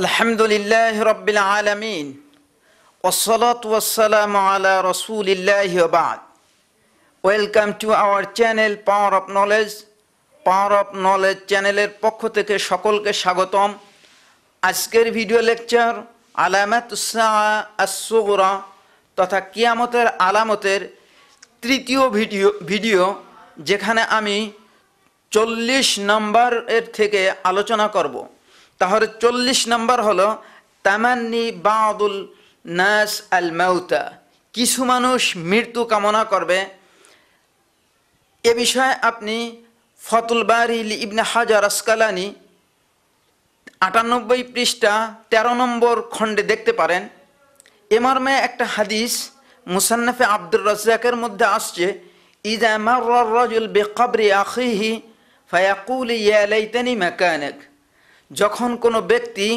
আলহামদুলিল্লাহ রব্বিল আলমিন ওসলত ওসালাম আলা রসুলিল্লাহ বাদ welcome to our channel power of knowledge power of knowledge চ্যানেলের পক্ষ থেকে সকলকে স্বাগতম আজকের ভিডিও লেকচার আলামাত আসুরা তথা কিয়ামতের আলামতের তৃতীয় ভিডিও ভিডিও যেখানে আমি চল্লিশ নম্বরের থেকে আলোচনা করব তাহলে চল্লিশ নম্বর হল তামান্নি বাদুল নাস আল মাউতা কিছু মানুষ মৃত্যু কামনা করবে এ বিষয়ে আপনি ফতুল বারিল ইবনে হাজার আসকালানি আটানব্বই পৃষ্ঠা ১৩ নম্বর খণ্ডে দেখতে পারেন এ একটা হাদিস মুসান্নাফে আব্দুর রাজাকের মধ্যে আসছে ইজা মার রাজুল বেকাবরি আখিহি ফায়াকুল ইয়ালাইতানি লাইতানি যখন কোনো ব্যক্তি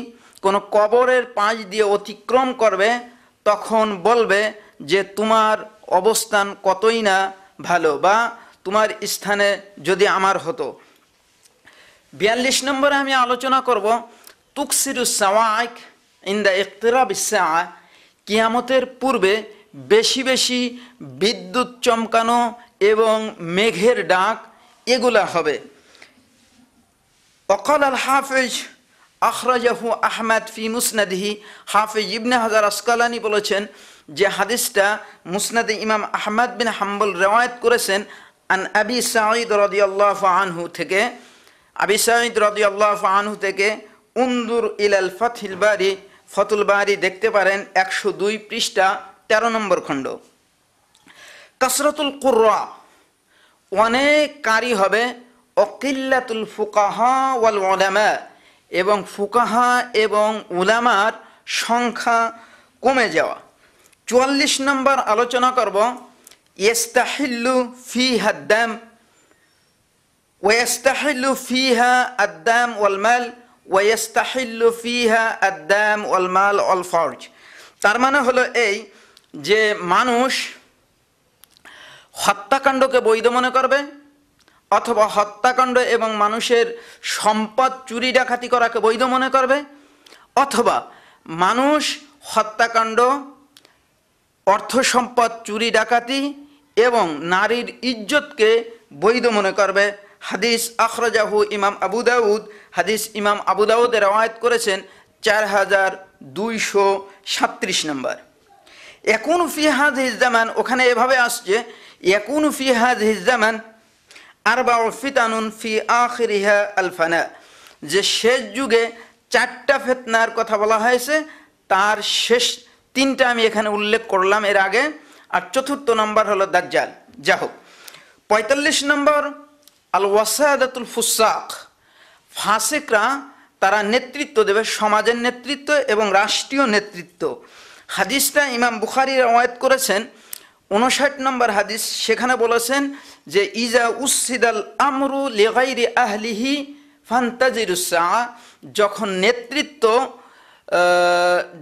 কোনো কবরের পাঁচ দিয়ে অতিক্রম করবে তখন বলবে যে তোমার অবস্থান কতই না ভালো বা তোমার স্থানে যদি আমার হতো বিয়াল্লিশ নম্বরে আমি আলোচনা করব তুকসিরুসাওয়াক ইন দ্য ইকতরাব ইসা কিয়ামতের পূর্বে বেশি বেশি বিদ্যুৎ চমকানো এবং মেঘের ডাক এগুলা হবে وقال الحافظ আখরাজাহু আহমদ ফি মুসনাদহি হাফিজ ইবনে হাজার আসকালানি বলেছেন যে হাদিসটা মুসনাদে ইমাম আহমদ বিন হাম্বল রেওয়ায়ত করেছেন আন আবি সাঈদ রদিয়াল্লাহ আনহু থেকে আবি সাঈদ রদিয়াল্লাহ আনহু থেকে উন্দুর ইলাল ফথিল বারি ফতুল বারি দেখতে পারেন একশো দুই পৃষ্ঠা তেরো নম্বর খণ্ড কাসরতুল কুর্রা অনেক কারি হবে অকিল্লাতুল ফুকাহা ওয়াল ওলামা এবং ফুকাহা এবং উলামার সংখ্যা কমে যাওয়া চুয়াল্লিশ নম্বর আলোচনা করব ইস্তাহিল্লু ফি হাদ্দাম ওয়েস্তাহিল্লু ফিহা আদ্দাম ওয়ালমাল ওয়েস্তাহিল্লু ফিহা আদ্দাম ওয়ালমাল অল ফর্জ তার মানে হলো এই যে মানুষ হত্যাকাণ্ডকে বৈধ মনে করবে অথবা হত্যাকাণ্ড এবং মানুষের সম্পদ চুরি ডাকাতি করাকে বৈধ মনে করবে অথবা মানুষ হত্যাকাণ্ড অর্থ সম্পদ চুরি ডাকাতি এবং নারীর ইজ্জতকে বৈধ মনে করবে হাদিস আখরজাহু ইমাম আবু দাউদ হাদিস ইমাম আবু দাউদের রওয়ায়ত করেছেন চার হাজার দুইশো সাত্রিশ নম্বর একুন ফিহাজ হিজামান ওখানে এভাবে আসছে একুন ফিহাজ হিজামান আরবা ফিতানুন ফি আখিরিহা আলফানা যে শেষ যুগে চারটা ফেতনার কথা বলা হয়েছে তার শেষ তিনটা আমি এখানে উল্লেখ করলাম এর আগে আর চতুর্থ নম্বর হলো দাজ্জাল যা হোক পঁয়তাল্লিশ নম্বর আল ওয়াসাদাতুল ফুসাক ফাসেকরা তারা নেতৃত্ব দেবে সমাজের নেতৃত্ব এবং রাষ্ট্রীয় নেতৃত্ব হাদিসটা ইমাম বুখারি রওয়ায়ত করেছেন উনষাট নম্বর হাদিস সেখানে বলেছেন যে ইজা উসিদাল আমরু লেগাইরি আহলিহি ফান্তাজির যখন নেতৃত্ব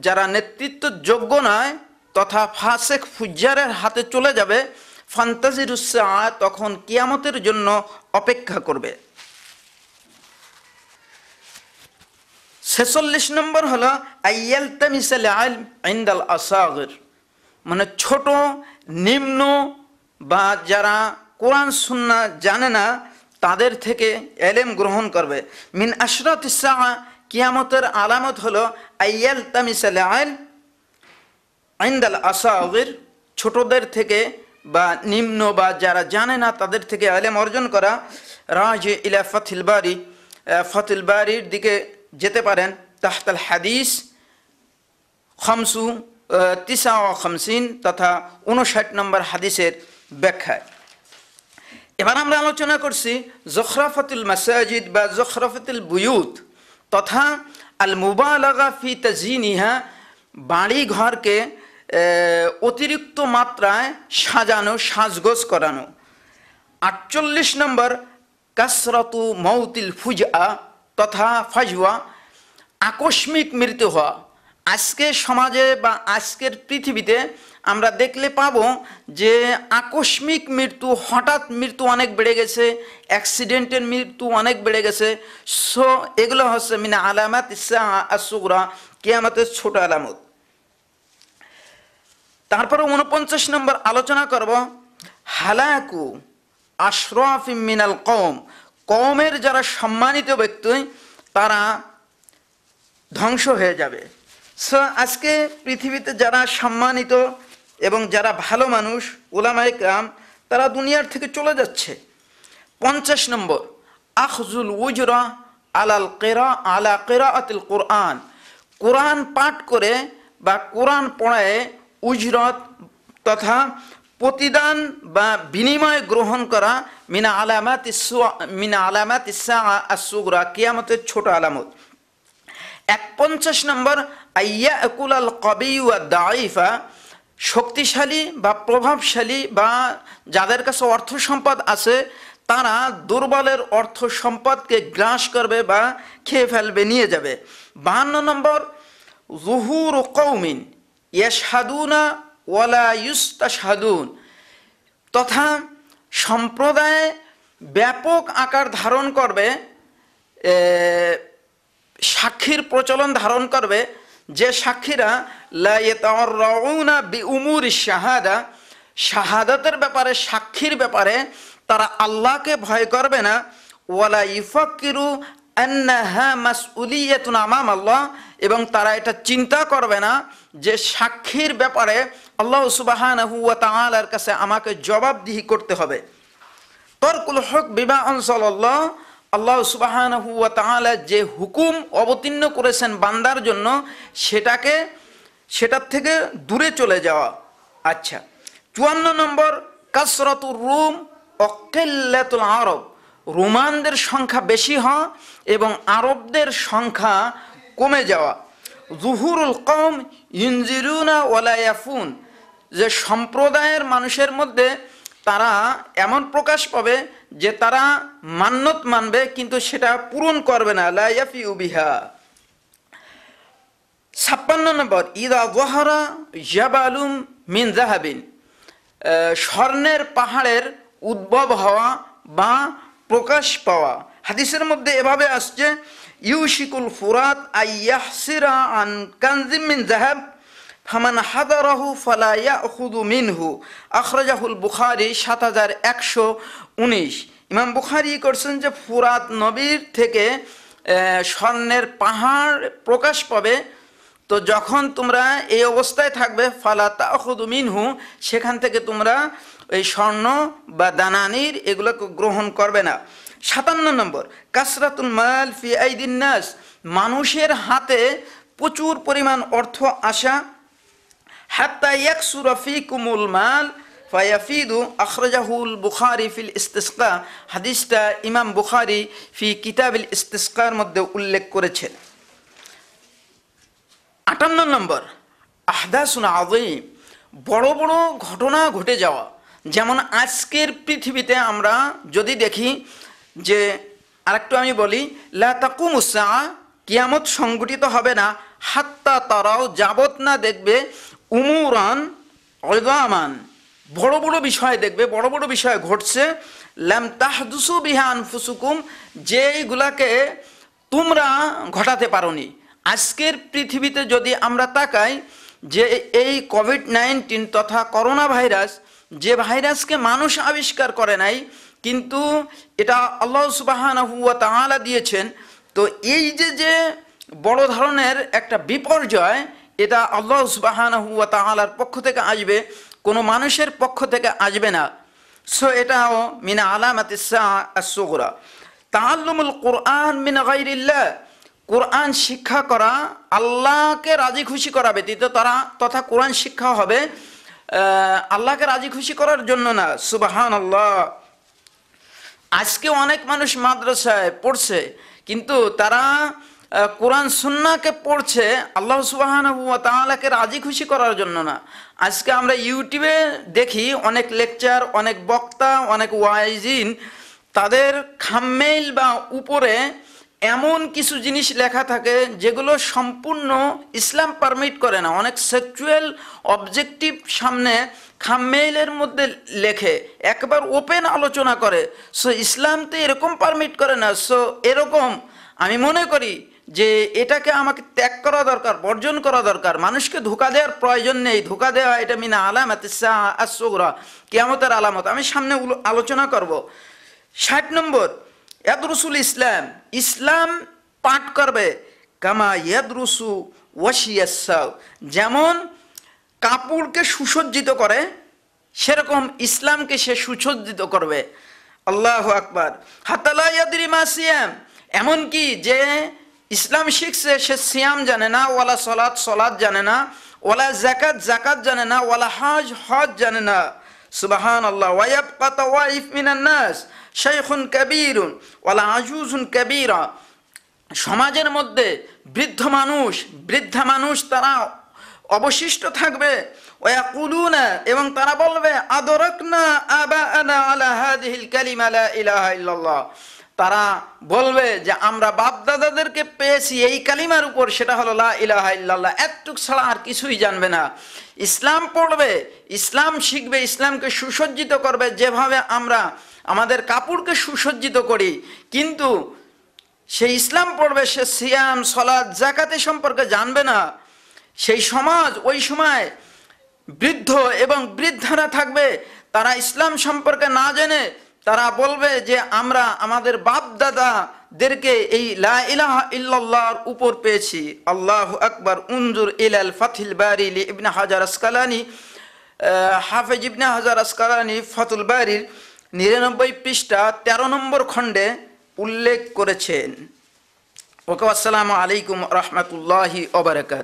যারা নেতৃত্ব যোগ্য নয় তথা ফাসেক ফুজারের হাতে চলে যাবে ফান্তাজিরুসা তখন কিয়ামতের জন্য অপেক্ষা করবে ছেচল্লিশ নম্বর হলো আইয়াল তামিসাল আইন্দাল আসাগর মানে ছোট নিম্ন বা যারা কোরআন সুন্না জানে না তাদের থেকে এলেম গ্রহণ করবে মিন আশরত ইসা কিয়ামতের আলামত হলো আইয়াল তামিসাল আইল আইন্দাল আসাউর ছোটদের থেকে বা নিম্ন বা যারা জানে না তাদের থেকে আলেম অর্জন করা রাজ ইলা ফথিল বাড়ি ফথিল বাড়ির দিকে যেতে পারেন তাহতাল হাদিস খমসু তিসা ও খামসিন তথা উনষাট নম্বর হাদিসের ব্যাখ্যায় এবার আমরা আলোচনা করছি জখরাফতুল মাসাজিদ বা জখরাফতুল বুয়ুত তথা আল মুবালাগা ফি তাজিনিহা বাড়ি ঘরকে অতিরিক্ত মাত্রায় সাজানো সাজগোজ করানো আটচল্লিশ নম্বর কাসরতু মৌতিল ফুজা তথা ফাজুয়া আকস্মিক মৃত্যু হওয়া আজকে সমাজে বা আজকের পৃথিবীতে আমরা দেখলে পাব যে আকস্মিক মৃত্যু হঠাৎ মৃত্যু অনেক বেড়ে গেছে অ্যাক্সিডেন্টের মৃত্যু অনেক বেড়ে গেছে সো এগুলো হচ্ছে মিনা আলামত ইসা কে কেয়ামতের ছোট আলামত তারপরে উনপঞ্চাশ নম্বর আলোচনা করব হালাকু আশরফ মিনাল কম কমের যারা সম্মানিত ব্যক্তি তারা ধ্বংস হয়ে যাবে সো আজকে পৃথিবীতে যারা সম্মানিত এবং যারা ভালো মানুষ ওলামায় কাম তারা দুনিয়ার থেকে চলে যাচ্ছে পঞ্চাশ নম্বর আখজুল উজরা আলাল কেরা আলা কেরা আতিল কোরআন কোরআন পাঠ করে বা কোরআন পড়ায় উজরত তথা প্রতিদান বা বিনিময় গ্রহণ করা মিনা আলামাত মিনা আলামাত ইসা আসুগরা কিয়ামতের ছোট আলামত এক পঞ্চাশ নম্বর আইয়া কবি দাইফা শক্তিশালী বা প্রভাবশালী বা যাদের কাছে অর্থ সম্পদ আছে তারা দুর্বলের অর্থ সম্পদকে গ্রাস করবে বা খেয়ে ফেলবে নিয়ে যাবে বাহান্ন নম্বর জুহুর কৌমিন ইয়াসাদুনা ওয়ালা ইউস্তাসাদুন তথা সম্প্রদায়ে ব্যাপক আকার ধারণ করবে সাক্ষীর প্রচলন ধারণ করবে যে সাক্ষীরা উমুর শাহাদা শাহাদাতের ব্যাপারে সাক্ষীর ব্যাপারে তারা আল্লাহকে ভয় করবে না ওয়ালা ইফাকিরু এবং তারা এটা চিন্তা করবে না যে সাক্ষীর ব্যাপারে আল্লাহ সুবাহান কাছে আমাকে জবাবদিহি করতে হবে তর্কুল হক বিবাহ অনসল্লাহ আল্লাহ সুবাহান হুয়া তাহলে যে হুকুম অবতীর্ণ করেছেন বান্দার জন্য সেটাকে সেটার থেকে দূরে চলে যাওয়া আচ্ছা চুয়ান্ন নম্বর কাসরাতুর রুম অকেল্লাতুল আরব রোমানদের সংখ্যা বেশি হওয়া এবং আরবদের সংখ্যা কমে যাওয়া জুহুরুল কম ইঞ্জিরুনা ওয়ালায়াফুন যে সম্প্রদায়ের মানুষের মধ্যে তারা এমন প্রকাশ পাবে যে তারা মান্যত মানবে কিন্তু সেটা পূরণ করবে না লাইয়াফি উবিহা ছাপ্পান্ন নম্বর ইদা ওয়াহারা জাবালুম মিন জাহাবিন স্বর্ণের পাহাড়ের উদ্ভব হওয়া বা প্রকাশ পাওয়া হাদিসের মধ্যে এভাবে আসছে ইউশিকুল ফুরাত আইয়াহসিরা আন কানজিম মিন জাহাব ফামান হাদারহু ফালাইয়া খুদু মিনহু আখরাজাহুল বুখারি সাত হাজার একশো উনিশ ইমাম বুখারি করছেন যে ফুরাত নবীর থেকে স্বর্ণের পাহাড় প্রকাশ পাবে তো যখন তোমরা এই অবস্থায় থাকবে ফালা তা খুদু মিনহু সেখান থেকে তোমরা ওই স্বর্ণ বা দানানির এগুলোকে গ্রহণ করবে না সাতান্ন নম্বর কাসরাতুল মাল ফি আইদিন মানুষের হাতে প্রচুর পরিমাণ অর্থ আসা হাত্তা ইয়াকসুরা ফিকুমুল মাল ফায়াফিদু আখরাজাহুল বুখারি ফিল ইস্তিসকা হাদিসটা ইমাম বুখারি ফি কিতাবিল ইস্তিসকার মধ্যে উল্লেখ করেছেন আটান্ন নম্বর বড় বড় ঘটনা ঘটে যাওয়া যেমন আজকের পৃথিবীতে আমরা যদি দেখি যে আরেকটু আমি বলি লাতাকু কিয়ামত সংগঠিত হবে না হাত্তা তারাও যাবত না দেখবে উমুরান অজামান বড় বড় বিষয় দেখবে বড় বড় বিষয় ঘটছে ল্যাম তাহদুসু বিহান ফুসুকুম যেইগুলাকে তোমরা ঘটাতে পারোনি আজকের পৃথিবীতে যদি আমরা তাকাই যে এই কোভিড নাইন্টিন তথা করোনা ভাইরাস যে ভাইরাসকে মানুষ আবিষ্কার করে নাই কিন্তু এটা আল্লাহ সুবাহান হুয়া তাহলা দিয়েছেন তো এই যে যে বড় ধরনের একটা বিপর্যয় এটা আল্লাহ সুবাহান হুয়া তাহালার পক্ষ থেকে আসবে কোনো মানুষের পক্ষ থেকে আসবে না সো এটাও মিনা আলামাত তাহলুমুল কোরআন মিনা গাইরিল্লাহ কোরআন শিক্ষা করা আল্লাহকে রাজি খুশি করা ব্যতীত তারা তথা কোরআন শিক্ষা হবে আল্লাহকে রাজি খুশি করার জন্য না সুবাহান আল্লাহ আজকে অনেক মানুষ মাদ্রাসায় পড়ছে কিন্তু তারা কোরআন সুন্নাকে পড়ছে আল্লাহ সুবাহানকে রাজি খুশি করার জন্য না আজকে আমরা ইউটিউবে দেখি অনেক লেকচার অনেক বক্তা অনেক ওয়াইজিন তাদের খামমেইল বা উপরে এমন কিছু জিনিস লেখা থাকে যেগুলো সম্পূর্ণ ইসলাম পারমিট করে না অনেক সেক্সুয়াল অবজেক্টিভ সামনে খামমেইলের মধ্যে লেখে একবার ওপেন আলোচনা করে সো ইসলাম তো এরকম পারমিট করে না সো এরকম আমি মনে করি যে এটাকে আমাকে ত্যাগ করা দরকার বর্জন করা দরকার মানুষকে ধোকা দেওয়ার প্রয়োজন নেই ধোকা দেওয়া এটা মিনা আলামাত আসরা কেয়ামতের আলামত আমি সামনে আলোচনা করব ষাট নম্বর রসুল ইসলাম ইসলাম পাঠ করবে কামা ইয়াদ রসু ওয়াসিয়াসাও যেমন কাপড়কে সুসজ্জিত করে সেরকম ইসলামকে সে সুসজ্জিত করবে আল্লাহ আকবর হাতালা ইয়াদি মাসিয়াম এমনকি যে ইসলাম শিখছে সে সিয়াম জানে না ওয়ালা সলাদ সলাদ জানে না ওয়ালা জাকাত জাকাত জানে না ওয়ালা হজ হজ জানে না সুবাহান আল্লাহ ওয়াইফ কত ওয়াইফ মিনান্নাস শেখুন কবির ওয়ালা হুন কবিরা সমাজের মধ্যে বৃদ্ধ মানুষ বৃদ্ধা মানুষ তারা অবশিষ্ট থাকবে ওয়াকুলুনা এবং তারা বলবে আদরক না আবা আনা আলা হাদিহিল কালিমা লা ইলাহা ইল্লাল্লাহ তারা বলবে যে আমরা বাপদাদাদেরকে পেয়েছি এই কালিমার উপর সেটা হলো লা ইলাহা ইল্লাল্লাহ একটুক ছাড়া আর কিছুই জানবে না ইসলাম পড়বে ইসলাম শিখবে ইসলামকে সুসজ্জিত করবে যেভাবে আমরা আমাদের কাপড়কে সুসজ্জিত করি কিন্তু সে ইসলাম পড়বে সে সিয়াম সলাদ জাকাতে সম্পর্কে জানবে না সেই সমাজ ওই সময় বৃদ্ধ এবং বৃদ্ধারা থাকবে তারা ইসলাম সম্পর্কে না জেনে তারা বলবে যে আমরা আমাদের বাপ দাদা দেরকে এই লা ইল্লাল্লাহর উপর পেয়েছি আল্লাহ আকবর উনজুর ইলাল ফাথিল বারি ইবনে হাজার আসকালানি হাফেজ ইবনে হাজার আসকালানি ফাতুল বারির নিরানব্বই পৃষ্ঠা ১৩ নম্বর খণ্ডে উল্লেখ করেছেন ওকে আসসালামু আলাইকুম রহমতুল্লাহি ওবরাকাত